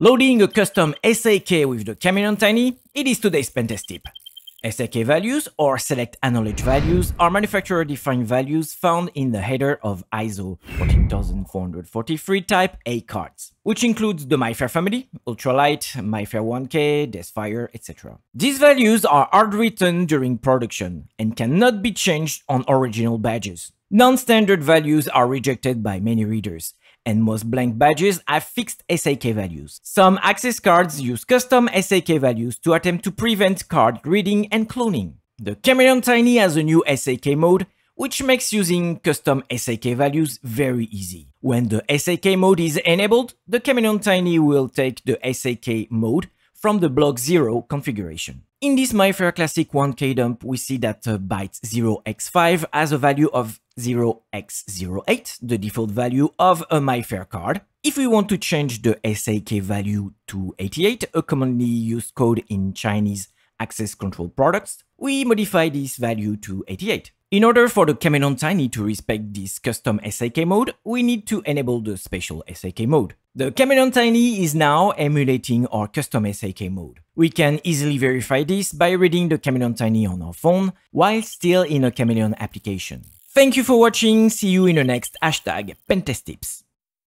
Loading a custom SAK with the Chameleon Tiny, it is today's pentest tip. SAK values or select acknowledge values are manufacturer-defined values found in the header of ISO 14443 type A cards, which includes the MyFair family, Ultralight, MyFair 1K, Deathfire, etc. These values are hard-written during production and cannot be changed on original badges. Non-standard values are rejected by many readers, and most blank badges have fixed SAK values. Some access cards use custom SAK values to attempt to prevent card reading and cloning. The Chameleon Tiny has a new SAK mode, which makes using custom SAK values very easy. When the SAK mode is enabled, the Chameleon Tiny will take the SAK mode from the block 0 configuration. In this MyFair Classic 1K dump, we see that uh, byte 0x5 has a value of 0x08, the default value of a MyFair card. If we want to change the SAK value to 88, a commonly used code in Chinese access control products, we modify this value to 88. In order for the Cameron Tiny to respect this custom SAK mode, we need to enable the special SAK mode. The Cameron Tiny is now emulating our custom SAK mode. We can easily verify this by reading the Cameron Tiny on our phone while still in a Cameron application. Thank you for watching. See you in the next hashtag Pentest Tips.